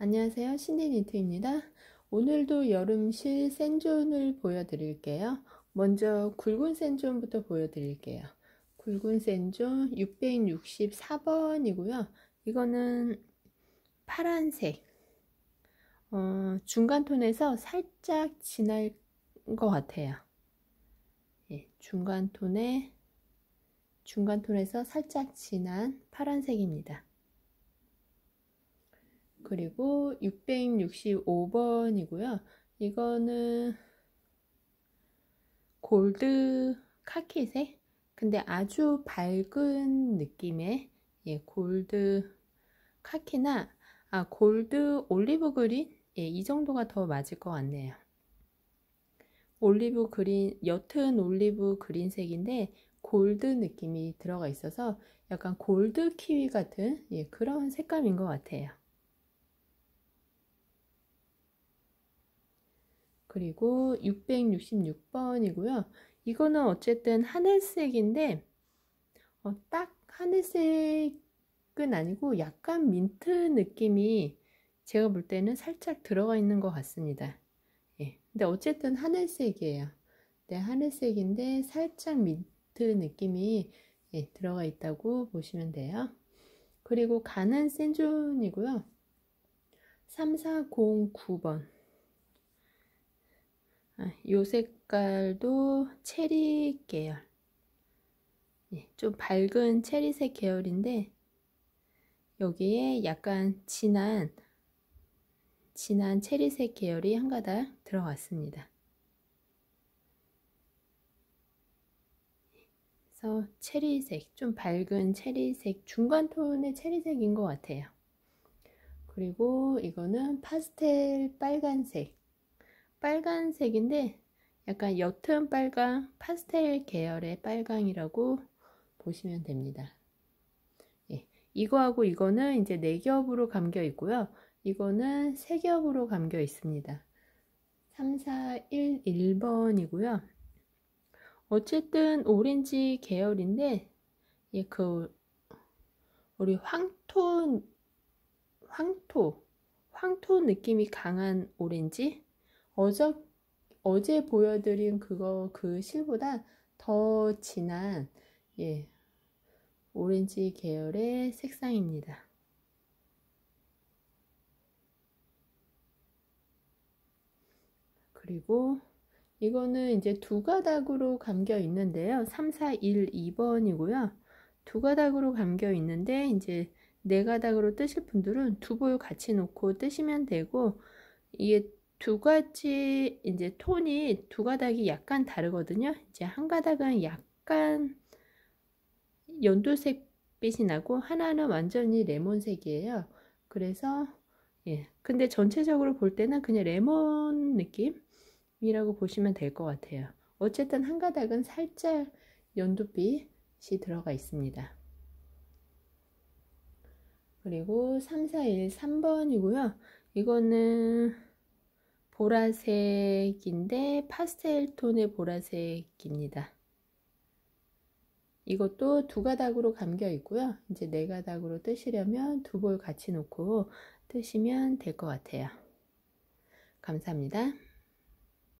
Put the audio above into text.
안녕하세요. 신디니트입니다. 오늘도 여름실 센존을 보여드릴게요. 먼저 굵은 센존부터 보여드릴게요. 굵은 센존 664번이고요. 이거는 파란색 어, 중간 톤에서 살짝 진할 것 같아요. 예, 중간 톤에 중간 톤에서 살짝 진한 파란색입니다. 그리고 665번이고요. 이거는 골드 카키색? 근데 아주 밝은 느낌의 예, 골드 카키나 아 골드 올리브 그린 예, 이 정도가 더 맞을 것 같네요. 올리브 그린 옅은 올리브 그린색인데 골드 느낌이 들어가 있어서 약간 골드 키위 같은 예, 그런 색감인 것 같아요. 그리고 666번이고요. 이거는 어쨌든 하늘색인데 어, 딱 하늘색은 아니고 약간 민트 느낌이 제가 볼 때는 살짝 들어가 있는 것 같습니다. 예. 근데 어쨌든 하늘색이에요. 네, 하늘색인데 살짝 민트 느낌이 예, 들어가 있다고 보시면 돼요. 그리고 가는 센존이고요. 3409번 이 색깔도 체리 계열 예, 좀 밝은 체리색 계열인데 여기에 약간 진한 진한 체리색 계열이 한 가닥 들어갔습니다. 그래서 체리색, 좀 밝은 체리색, 중간 톤의 체리색인 것 같아요. 그리고 이거는 파스텔 빨간색 빨간색인데 약간 옅은 빨강, 파스텔 계열의 빨강이라고 보시면 됩니다. 예, 이거하고 이거는 이제 4겹으로 감겨 있고요. 이거는 3겹으로 감겨 있습니다. 3, 4, 1, 1번이고요. 어쨌든 오렌지 계열인데 예, 그 우리 황토 황토 황토 느낌이 강한 오렌지 어저, 어제 보여드린 그거 그 실보다 더 진한 예 오렌지 계열의 색상입니다. 그리고 이거는 이제 두 가닥으로 감겨 있는데요. 3, 4, 1, 2번이고요. 두 가닥으로 감겨 있는데 이제 네 가닥으로 뜨실 분들은 두 볼 같이 놓고 뜨시면 되고 이게 두 가지 이제 톤이 두 가닥이 약간 다르거든요. 이제 한 가닥은 약간 연두색 빛이 나고 하나는 완전히 레몬색이에요. 그래서 예. 근데 전체적으로 볼 때는 그냥 레몬 느낌이라고 보시면 될 것 같아요. 어쨌든 한 가닥은 살짝 연두빛이 들어가 있습니다. 그리고 3, 4, 1, 3번이고요. 이거는 보라색인데 파스텔 톤의 보라색입니다. 이것도 두 가닥으로 감겨 있고요. 이제 네 가닥으로 뜨시려면 두 볼 같이 놓고 뜨시면 될 것 같아요. 감사합니다.